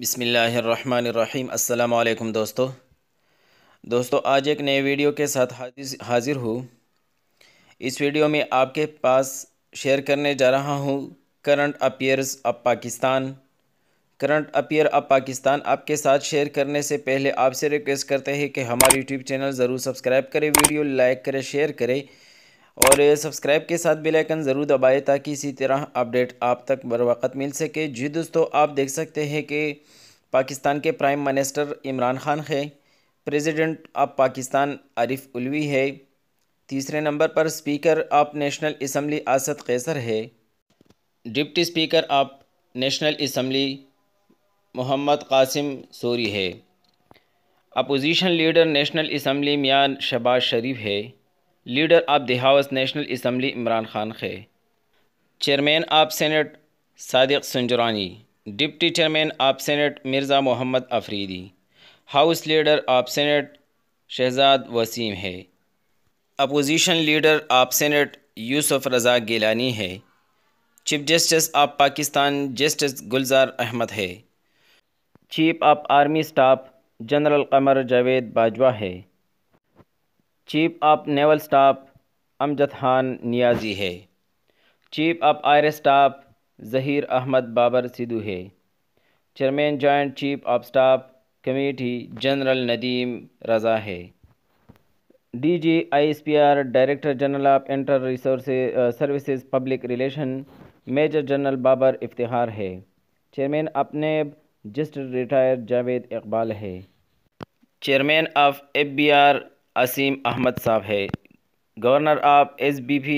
बिसमीम् अल्लाम दोस्तों दोस्तों आज एक नए वीडियो के साथ हाजिर हूँ इस वीडियो में आपके पास शेयर करने जा रहा हूँ current affairs of Pakistan current affair of Pakistan आपके साथ शेयर करने से पहले आपसे रिक्वेस्ट करते हैं कि हमारे यूट्यूब चैनल ज़रूर सब्सक्राइब करें वीडियो लाइक करें शेयर करें और सब्सक्राइब के साथ बेल आइकन ज़रूर दबाएं ताकि इसी तरह अपडेट आप तक बर वक्त मिल सके जी दोस्तों आप देख सकते हैं कि पाकिस्तान के प्राइम मिनिस्टर इमरान खान है प्रेसिडेंट ऑफ पाकिस्तान आरिफ उलवी है तीसरे नंबर पर speaker of national assembly Asad Qaiser है deputy speaker of national assembly Mohammad Qasim Suri है opposition leader national assembly Mian Shahbaz Sharif है leader of the house national assembly Imran Khan खे chairman of senate Sadiq Sanjrani deputy chairman of senate Mirza Mohammad Afridi house leader of senate Shahzad Waseem है opposition leader of senate Yusuf रजा गिलानी है chief justice of Pakistan justice Gulzar Ahmed है chief of army staff general Qamar Javed Bajwa है chief of naval staff Amjad Khan Niazi है chief of air staff Zaheer Ahmed Babar Sidhu है chairman joint chief of staff committee general Nadeem Raza है D G I S P R director general of inter resource services public relation major general Babar Iftar है chairman अपने just retired Javed Iqbal है chairman of F B R Asim Ahmed साहब है governor of S B P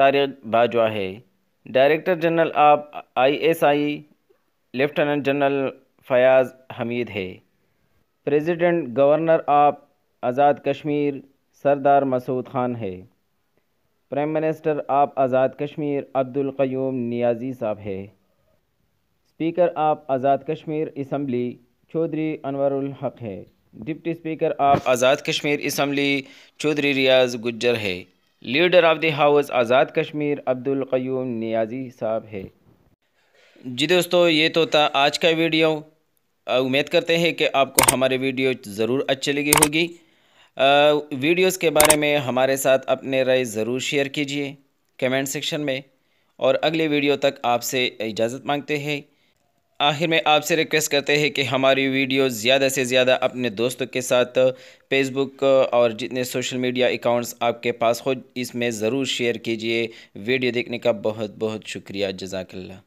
Tariq Bajwa है director general of I S I lieutenant general Faiz Hameed है president governor आप आज़ाद कश्मीर सरदार मसूद खान है prime minister आप आज़ाद कश्मीर अब्दुल क्यूम नियाजी साहब है speaker of Azad Kashmir assembly Chaudhry Anwarul Haq है deputy speaker of Azad Kashmir assembly Chaudhry Riaz Gujjar है leader of the house Azad Kashmir Abdul Qayyum Niazi साहब है जी दोस्तों ये तो था आज का वीडियो उम्मीद करते हैं कि आपको हमारे वीडियो ज़रूर अच्छी लगी होगी वीडियोस के बारे में हमारे साथ अपने राय ज़रूर शेयर कीजिए कमेंट सेक्शन में और अगले वीडियो तक आपसे इजाज़त मांगते हैं आखिर में आपसे रिक्वेस्ट करते हैं कि हमारी वीडियो ज़्यादा से ज़्यादा अपने दोस्तों के साथ फेसबुक और जितने सोशल मीडिया अकाउंट्स आपके पास हो इसमें ज़रूर शेयर कीजिए वीडियो देखने का बहुत बहुत शुक्रिया जजाकल्ला